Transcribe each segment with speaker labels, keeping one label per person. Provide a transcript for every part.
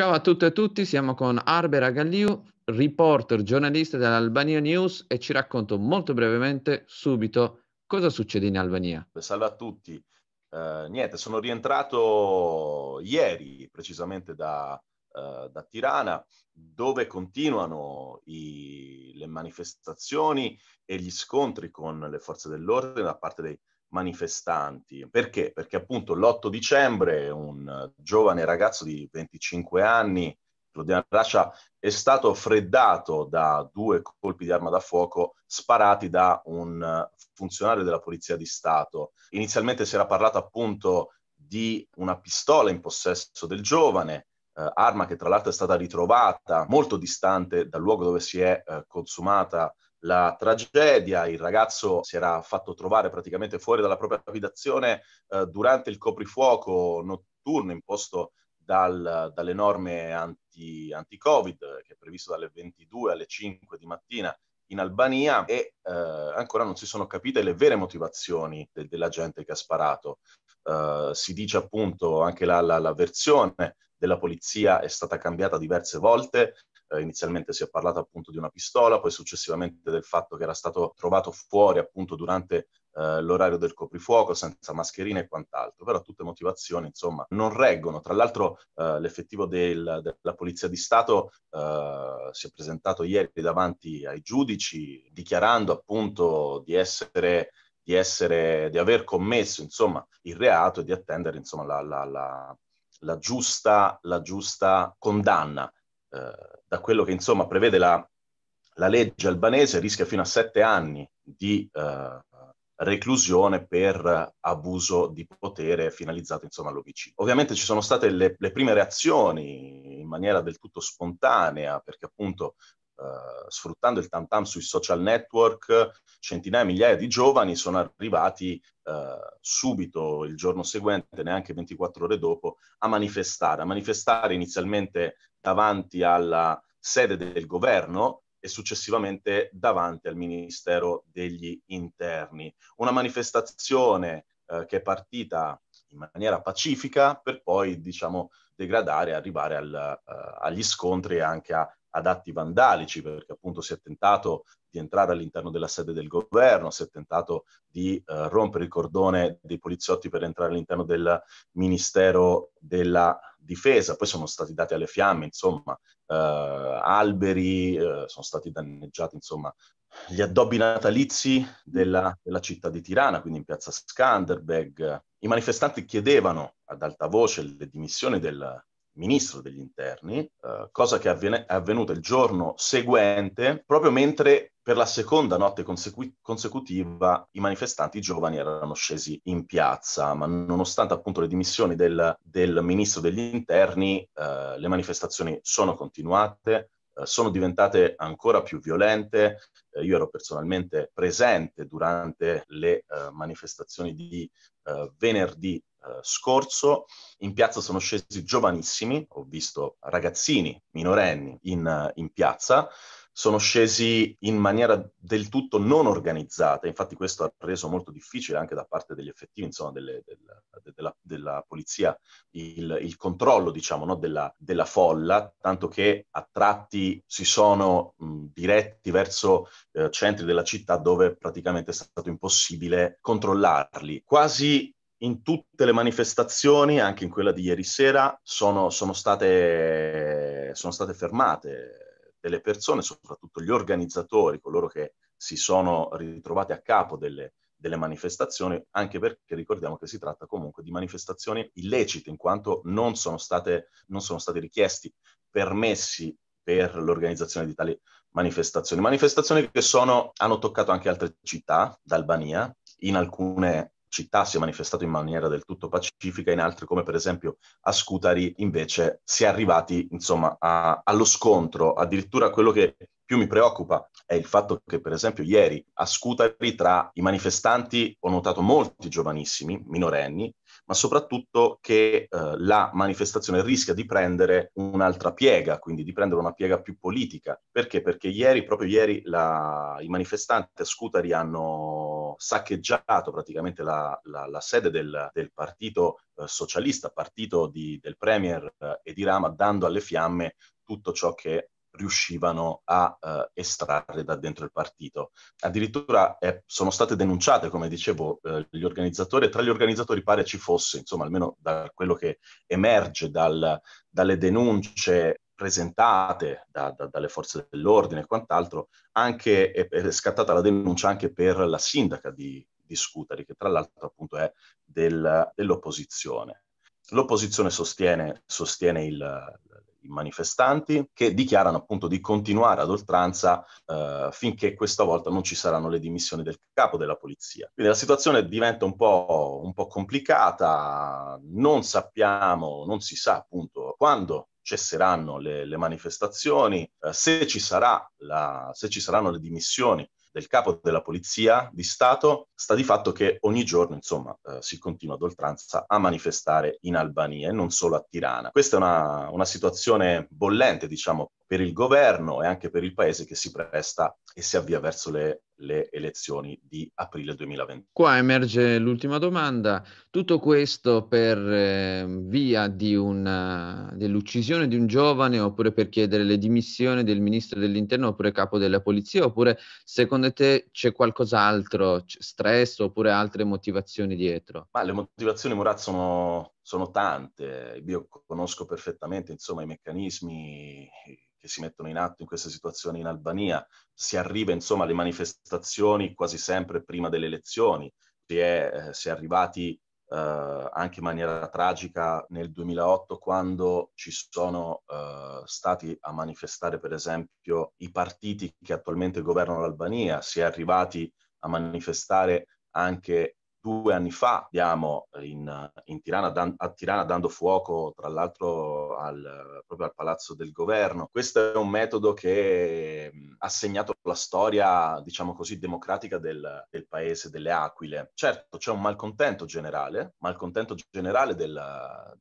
Speaker 1: Ciao a tutti e a tutti, siamo con Arbera Galliu, reporter, giornalista dell'Albania News e ci racconto molto brevemente, subito, cosa succede in Albania. Salve a tutti. Uh, niente, sono rientrato ieri precisamente da, uh, da Tirana, dove continuano i, le manifestazioni e gli scontri con le forze dell'ordine da parte dei, manifestanti. Perché? Perché appunto l'8 dicembre un giovane ragazzo di 25 anni, Claudiano Rascia, è stato freddato da due colpi di arma da fuoco sparati da un funzionario della Polizia di Stato. Inizialmente si era parlato appunto di una pistola in possesso del giovane, eh, arma che tra l'altro è stata ritrovata molto distante dal luogo dove si è eh, consumata la tragedia, il ragazzo si era fatto trovare praticamente fuori dalla propria abitazione eh, durante il coprifuoco notturno imposto dal, dalle norme anti, covid che è previsto dalle 22 alle 5 di mattina in Albania e eh, ancora non si sono capite le vere motivazioni de- della gente che ha sparato. Eh, si dice appunto anche la, la, la versione della polizia è stata cambiata diverse volte, eh, inizialmente si è parlato appunto di una pistola, poi successivamente del fatto che era stato trovato fuori appunto durante eh, l'orario del coprifuoco senza mascherina e quant'altro, però tutte motivazioni insomma non reggono. Tra l'altro eh, l'effettivo del, della Polizia di Stato eh, si è presentato ieri davanti ai giudici dichiarando appunto di essere di, essere, di aver commesso insomma, il reato e di attendere insomma, la, la, la, la, giusta, la giusta condanna. Eh, da quello che insomma prevede la, la, legge albanese, rischia fino a sette anni di eh, reclusione per abuso di potere finalizzato insomma all'omicidio. Ovviamente ci sono state le, le, prime reazioni in maniera del tutto spontanea, perché appunto eh, sfruttando il tam tam sui social network, centinaia, e migliaia di giovani sono arrivati eh, subito il giorno seguente, neanche 24 ore dopo, a manifestare, a manifestare inizialmente davanti alla sede del governo e successivamente davanti al Ministero degli Interni. Una manifestazione eh, che è partita in maniera pacifica per poi, diciamo, degradare e arrivare al, uh, agli scontri e anche a, ad atti vandalici, perché appunto si è tentato di entrare all'interno della sede del governo, si è tentato di uh, rompere il cordone dei poliziotti per entrare all'interno del Ministero della difesa, poi sono stati dati alle fiamme, insomma, eh, alberi, eh, sono stati danneggiati, insomma, gli addobbi natalizi della, della, città di Tirana, quindi in piazza Skanderbeg. I manifestanti chiedevano ad alta voce le dimissioni del, ministro degli interni, eh, cosa che avviene, è avvenuta il giorno seguente, proprio mentre per la seconda notte consecu- consecutiva i manifestanti giovani erano scesi in piazza, ma nonostante appunto le dimissioni del, del ministro degli interni, eh, le manifestazioni sono continuate, eh, sono diventate ancora più violente. Eh, io ero personalmente presente durante le eh, manifestazioni di eh, venerdì eh, scorso in piazza sono scesi giovanissimi, ho visto ragazzini minorenni in, in piazza, sono scesi in maniera del tutto non organizzata, infatti questo ha reso molto difficile anche da parte degli effettivi, insomma, delle, della, della, della, polizia il, il controllo, diciamo, no, della, della, folla, tanto che a tratti si sono mh, diretti verso eh, centri della città dove praticamente è stato impossibile controllarli. Quasi in tutte le manifestazioni, anche in quella di ieri sera, sono, sono, state, sono state fermate delle persone, soprattutto gli organizzatori, coloro che si sono ritrovati a capo delle, delle manifestazioni, anche perché ricordiamo che si tratta comunque di manifestazioni illecite, in quanto non sono, state, non sono stati richiesti permessi per l'organizzazione di tali manifestazioni. Manifestazioni che sono, hanno toccato anche altre città d'Albania, in alcune città si è manifestato in maniera del tutto pacifica, in altre come per esempio a Scutari invece si è arrivati insomma a, allo scontro, addirittura quello che più mi preoccupa è il fatto che per esempio ieri a Scutari tra i manifestanti ho notato molti giovanissimi, minorenni, ma soprattutto che eh, la manifestazione rischia di prendere un'altra piega, quindi di prendere una piega più politica. Perché? Perché ieri, proprio ieri, la, i manifestanti a Scutari hanno saccheggiato praticamente la, la, la sede del, del partito eh, socialista, partito di, del Premier eh, e di Rama, dando alle fiamme tutto ciò che riuscivano a eh, estrarre da dentro il partito. Addirittura eh, sono state denunciate, come dicevo, eh, gli organizzatori e tra gli organizzatori pare ci fosse, insomma, almeno da quello che emerge dal, dalle denunce presentate da, da, dalle forze dell'ordine e quant'altro, anche è, è, scattata la denuncia anche per la sindaca di, di Scutari, che tra l'altro appunto è del, dell'opposizione. L'opposizione sostiene, sostiene il, i manifestanti che dichiarano appunto di continuare ad oltranza eh, finché questa volta non ci saranno le dimissioni del capo della polizia. Quindi la situazione diventa un po', un po complicata, non sappiamo, non si sa appunto quando cesseranno le, le manifestazioni, eh, se, ci la, se ci saranno le dimissioni del capo della polizia di Stato, sta di fatto che ogni giorno, insomma, eh, si continua ad oltranza a manifestare in Albania e non solo a Tirana. Questa è una, una situazione bollente, diciamo, per il governo e anche per il paese che si presta e si avvia verso le, le elezioni di aprile 2020. Qua emerge l'ultima domanda. Tutto questo per eh, via di una, dell'uccisione di un giovane oppure per chiedere le dimissioni del ministro dell'interno oppure capo della polizia oppure secondo te c'è qualcos'altro, c'è stress oppure altre motivazioni dietro? Ma le motivazioni Murat sono sono tante, io conosco perfettamente insomma, i meccanismi che si mettono in atto in queste situazioni in Albania, si arriva insomma, alle manifestazioni quasi sempre prima delle elezioni, si è, eh, si è arrivati eh, anche in maniera tragica nel 2008 quando ci sono eh, stati a manifestare per esempio i partiti che attualmente governano l'Albania, si è arrivati a manifestare anche due anni fa abbiamo in, in Tirana, dan, a Tirana dando fuoco tra l'altro al, proprio al Palazzo del Governo. Questo è un metodo che ha segnato la storia, diciamo così, democratica del, del paese delle Aquile. Certo c'è un malcontento generale, malcontento generale del,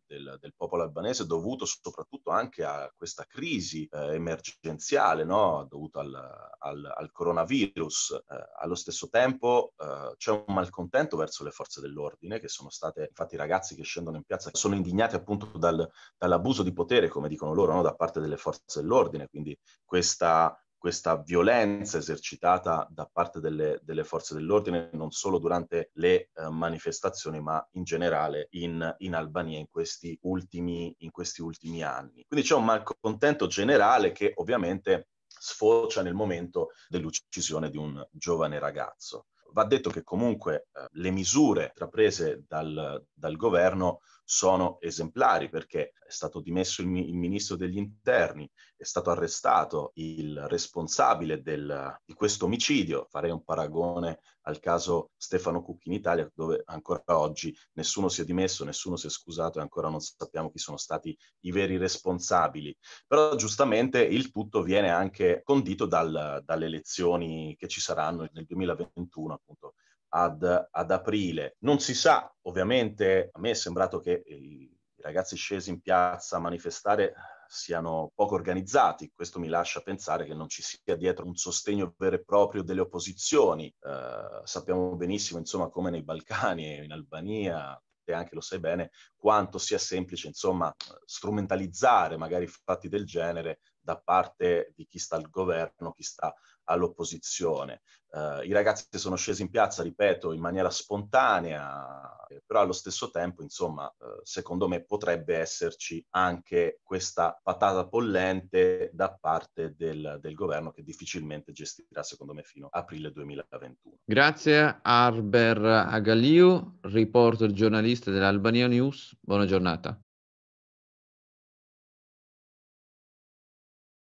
Speaker 1: del, del popolo albanese dovuto soprattutto anche a questa crisi eh, emergenziale no? dovuta al, al, al coronavirus. Eh, allo stesso tempo eh, c'è un malcontento verso verso le forze dell'ordine, che sono state, infatti i ragazzi che scendono in piazza sono indignati appunto dal, dall'abuso di potere, come dicono loro, no? da parte delle forze dell'ordine, quindi questa questa violenza esercitata da parte delle, delle, forze dell'ordine non solo durante le eh, manifestazioni ma in generale in, in Albania in questi, ultimi, in questi ultimi anni. Quindi c'è un malcontento generale che ovviamente sfocia nel momento dell'uccisione di un giovane ragazzo. Va detto che comunque eh, le misure intraprese dal, dal governo sono esemplari perché è stato dimesso il, mi- il ministro degli interni, è stato arrestato il responsabile del, di questo omicidio. Farei un paragone al caso Stefano Cucchi in Italia, dove ancora oggi nessuno si è dimesso, nessuno si è scusato e ancora non sappiamo chi sono stati i veri responsabili. Però giustamente il tutto viene anche condito dal, dalle elezioni che ci saranno nel 2021, appunto ad, ad, aprile. Non si sa, ovviamente, a me è sembrato che i ragazzi scesi in piazza a manifestare siano poco organizzati, questo mi lascia pensare che non ci sia dietro un sostegno vero e proprio delle opposizioni. Eh, sappiamo benissimo, insomma, come nei Balcani e in Albania, te anche lo sai bene, quanto sia semplice, insomma, strumentalizzare magari fatti del genere da parte di chi sta al governo, chi sta all'opposizione. Eh, I ragazzi sono scesi in piazza, ripeto, in maniera spontanea, però allo stesso tempo, insomma, eh, secondo me potrebbe esserci anche questa patata pollente da parte del, del governo che difficilmente gestirà, secondo me, fino a aprile 2021. Grazie Arber Agaliu, reporter giornalista dell'Albania News. Buona giornata.